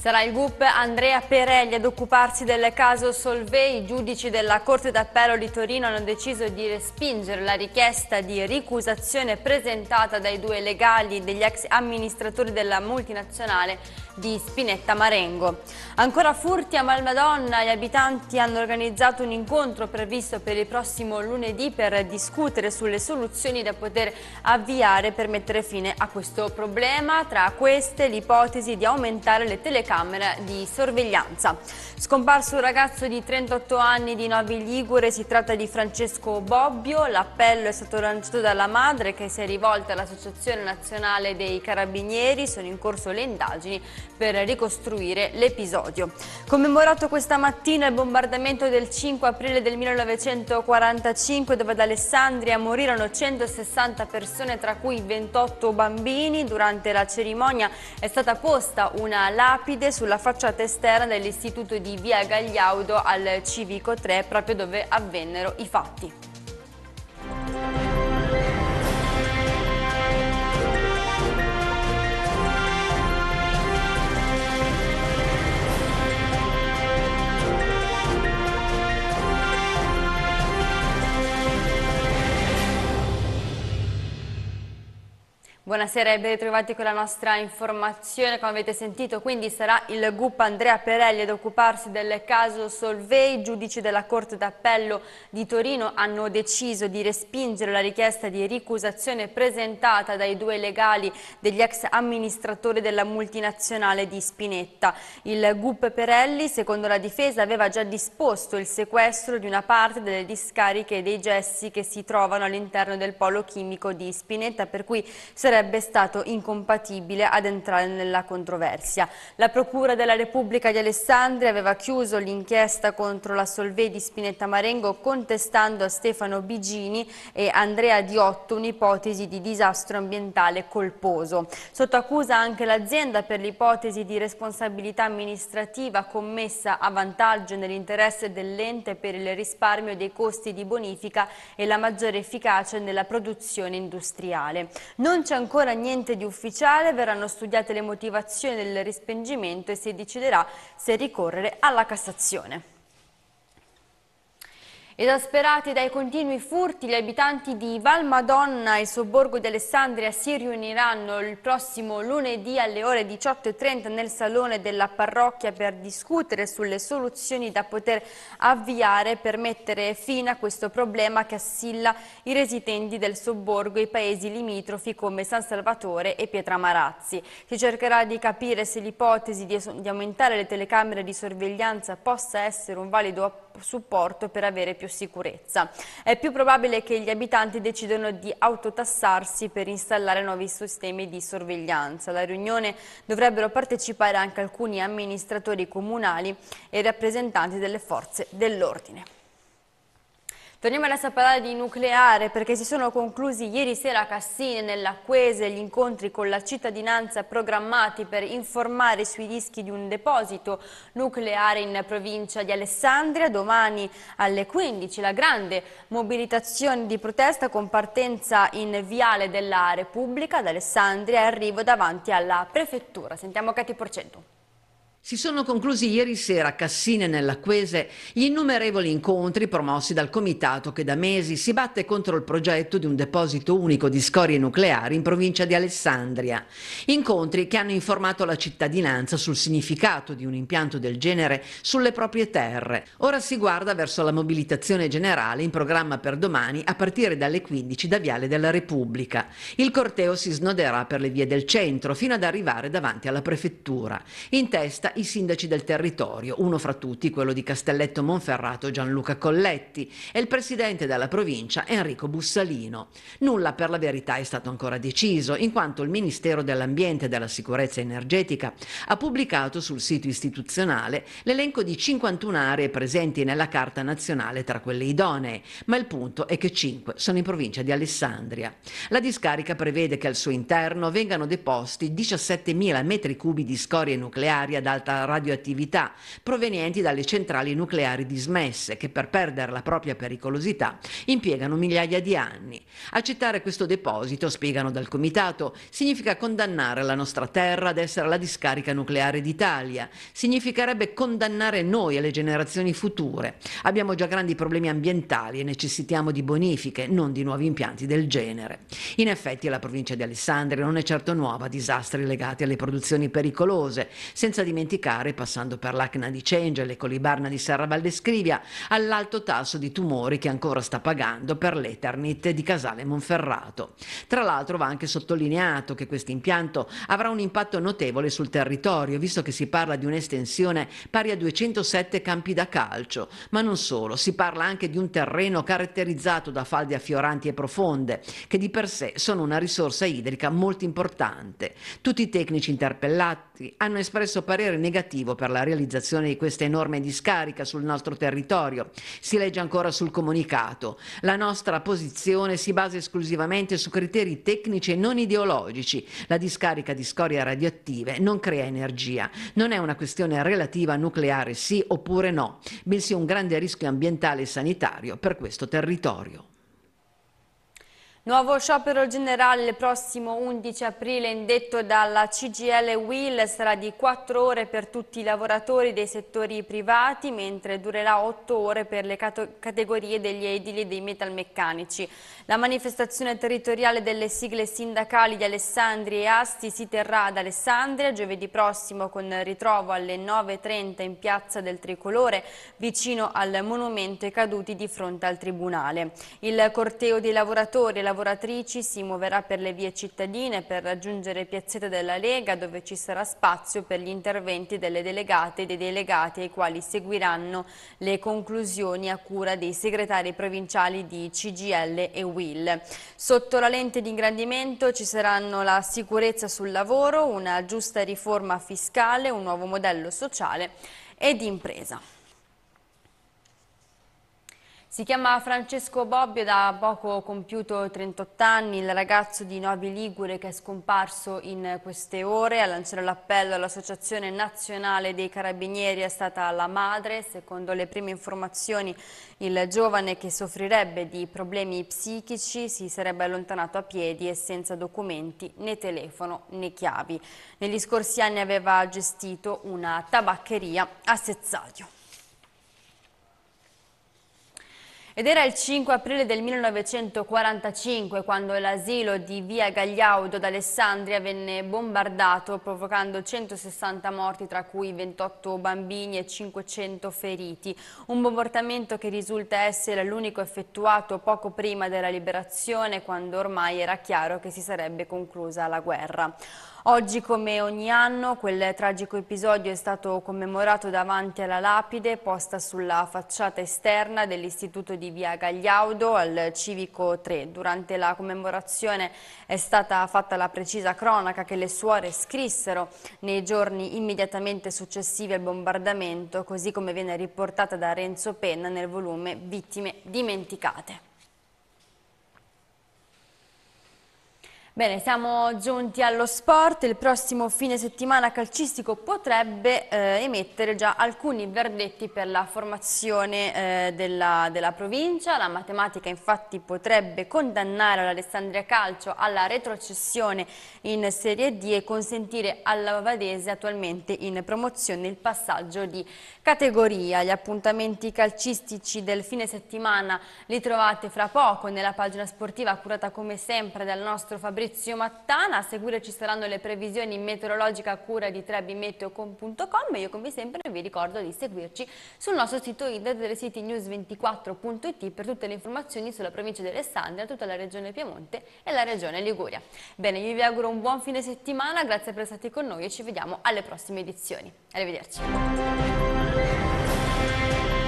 Sarà il GUP Andrea Perelli ad occuparsi del caso Solvei. I giudici della Corte d'Appello di Torino hanno deciso di respingere la richiesta di ricusazione presentata dai due legali degli ex amministratori della multinazionale di Spinetta Marengo. Ancora furti a Malmadonna, gli abitanti hanno organizzato un incontro previsto per il prossimo lunedì per discutere sulle soluzioni da poter avviare per mettere fine a questo problema, tra queste l'ipotesi di aumentare le telecamere telecamera di sorveglianza. Scomparso un ragazzo di 38 anni di Novi Ligure, si tratta di Francesco Bobbio, l'appello è stato lanciato dalla madre che si è rivolta all'Associazione Nazionale dei Carabinieri, sono in corso le indagini per ricostruire l'episodio. Commemorato questa mattina il bombardamento del 5 aprile del 1945 dove ad Alessandria morirono 160 persone tra cui 28 bambini, durante la cerimonia è stata posta una lapide lapide sulla facciata esterna dell'istituto di Via Gagliaudo al Civico 3, proprio dove avvennero i fatti. Buonasera e ben ritrovati con la nostra informazione, come avete sentito quindi sarà il GUP Andrea Perelli ad occuparsi del caso Solvei, giudici della Corte d'Appello di Torino hanno deciso di respingere la richiesta di ricusazione presentata dai due legali degli ex amministratori della multinazionale di Spinetta. Il GUP Perelli, secondo la difesa, aveva già disposto il sequestro di una parte delle discariche e dei gessi che si trovano all'interno del polo chimico di Spinetta, per cui sarebbe sarebbe stato incompatibile ad entrare nella controversia. La Procura della Repubblica di Alessandria aveva chiuso l'inchiesta contro la Solvay di Spinetta Marengo contestando a Stefano Bigini e Andrea Diotto un'ipotesi di disastro ambientale colposo. Sotto accusa anche l'azienda per l'ipotesi di responsabilità amministrativa commessa a vantaggio nell'interesse dell'ente per il risparmio dei costi di bonifica e la maggiore efficacia nella produzione industriale. Non c'è ancora niente di ufficiale, verranno studiate le motivazioni del respingimento e si deciderà se ricorrere alla Cassazione. Esasperati dai continui furti, gli abitanti di Val Madonna e sobborgo di Alessandria si riuniranno il prossimo lunedì alle ore 18.30 nel salone della parrocchia per discutere sulle soluzioni da poter avviare per mettere fine a questo problema che assilla i residenti del sobborgo e i paesi limitrofi come San Salvatore e Pietramarazzi. Si cercherà di capire se l'ipotesi di aumentare le telecamere di sorveglianza possa essere un valido appoggio supporto per avere più sicurezza. È più probabile che gli abitanti decidano di autotassarsi per installare nuovi sistemi di sorveglianza. Alla riunione dovrebbero partecipare anche alcuni amministratori comunali e rappresentanti delle forze dell'ordine. Torniamo alla a di nucleare perché si sono conclusi ieri sera a Cassine nell'Acquese gli incontri con la cittadinanza programmati per informare sui rischi di un deposito nucleare in provincia di Alessandria. Domani alle 15 la grande mobilitazione di protesta con partenza in Viale della Repubblica ad Alessandria e arrivo davanti alla prefettura. Sentiamo Cati Porcento. Si sono conclusi ieri sera a Cassine nell'Acquese gli innumerevoli incontri promossi dal comitato che da mesi si batte contro il progetto di un deposito unico di scorie nucleari in provincia di Alessandria. Incontri che hanno informato la cittadinanza sul significato di un impianto del genere sulle proprie terre. Ora si guarda verso la mobilitazione generale in programma per domani a partire dalle 15 da Viale della Repubblica. Il corteo si snoderà per le vie del centro fino ad arrivare davanti alla prefettura. In testa giornata i sindaci del territorio, uno fra tutti quello di Castelletto Monferrato Gianluca Colletti e il presidente della provincia Enrico Bussalino. Nulla per la verità è stato ancora deciso, in quanto il Ministero dell'Ambiente e della Sicurezza Energetica ha pubblicato sul sito istituzionale l'elenco di 51 aree presenti nella Carta Nazionale tra quelle idonee, ma il punto è che 5 sono in provincia di Alessandria. La discarica prevede che al suo interno vengano deposti 17.000 metri cubi di scorie nucleari ad alta alta radioattività provenienti dalle centrali nucleari dismesse che per perdere la propria pericolosità impiegano migliaia di anni. Accettare questo deposito, spiegano dal comitato, significa condannare la nostra terra ad essere la discarica nucleare d'Italia, significherebbe condannare noi e le generazioni future. Abbiamo già grandi problemi ambientali e necessitiamo di bonifiche, non di nuovi impianti del genere. In effetti la provincia di Alessandria non è certo nuova a disastri legati alle produzioni pericolose, senza dimenticare dimenticare, passando per l'acna di Cengele, Colibarna di Serra Valdescrivia, all'alto tasso di tumori che ancora sta pagando per l'Eternit di Casale Monferrato. Tra l'altro va anche sottolineato che questo impianto avrà un impatto notevole sul territorio, visto che si parla di un'estensione pari a 207 campi da calcio, ma non solo, si parla anche di un terreno caratterizzato da falde affioranti e profonde, che di per sé sono una risorsa idrica molto importante. Tutti i tecnici interpellati hanno espresso parere negativo per la realizzazione di questa enorme discarica sul nostro territorio. Si legge ancora sul comunicato. La nostra posizione si basa esclusivamente su criteri tecnici e non ideologici. La discarica di scorie radioattive non crea energia. Non è una questione relativa a nucleare sì oppure no, bensì un grande rischio ambientale e sanitario per questo territorio. Nuovo sciopero generale il prossimo 11 aprile indetto dalla CGL Will sarà di 4 ore per tutti i lavoratori dei settori privati mentre durerà 8 ore per le categorie degli edili e dei metalmeccanici. La manifestazione territoriale delle sigle sindacali di Alessandria e Asti si terrà ad Alessandria giovedì prossimo con ritrovo alle 9.30 in piazza del Tricolore vicino al monumento ai caduti di fronte al Tribunale. Il corteo dei lavoratori e lavoratori lavoratrici si muoverà per le vie cittadine per raggiungere Piazzetta della Lega dove ci sarà spazio per gli interventi delle delegate e dei delegati ai quali seguiranno le conclusioni a cura dei segretari provinciali di CGL e WIL. Sotto la lente di ingrandimento ci saranno la sicurezza sul lavoro, una giusta riforma fiscale, un nuovo modello sociale ed impresa. Si chiama Francesco Bobbio, da poco compiuto 38 anni, il ragazzo di Novi Ligure che è scomparso in queste ore. A lanciare l'appello all'Associazione Nazionale dei Carabinieri è stata la madre. Secondo le prime informazioni il giovane che soffrirebbe di problemi psichici si sarebbe allontanato a piedi e senza documenti né telefono né chiavi. Negli scorsi anni aveva gestito una tabaccheria a Sezzaglio. Ed era il 5 aprile del 1945 quando l'asilo di via Gagliaudo d'Alessandria venne bombardato provocando 160 morti tra cui 28 bambini e 500 feriti. Un bombardamento che risulta essere l'unico effettuato poco prima della liberazione quando ormai era chiaro che si sarebbe conclusa la guerra. Oggi come ogni anno quel tragico episodio è stato commemorato davanti alla lapide posta sulla facciata esterna dell'istituto di via Gagliaudo al civico 3. Durante la commemorazione è stata fatta la precisa cronaca che le suore scrissero nei giorni immediatamente successivi al bombardamento così come viene riportata da Renzo Penna nel volume Vittime dimenticate. Bene, siamo giunti allo sport, il prossimo fine settimana calcistico potrebbe eh, emettere già alcuni verdetti per la formazione eh, della, della, provincia, la matematica infatti potrebbe condannare l'Alessandria Calcio alla retrocessione in Serie D e consentire alla Vadese attualmente in promozione il passaggio di categoria. Gli appuntamenti calcistici del fine settimana li trovate fra poco nella pagina sportiva curata come sempre dal nostro Fabrizio Maurizio Mattana. A seguire ci saranno le previsioni meteorologiche a cura di trebimeteo.com. Io come sempre vi ricordo di seguirci sul nostro sito internet www.citynews24.it per tutte le informazioni sulla provincia di Alessandria, tutta la regione Piemonte e la regione Liguria. Bene, io vi auguro un buon fine settimana, grazie per essere stati con noi e ci vediamo alle prossime edizioni. Arrivederci.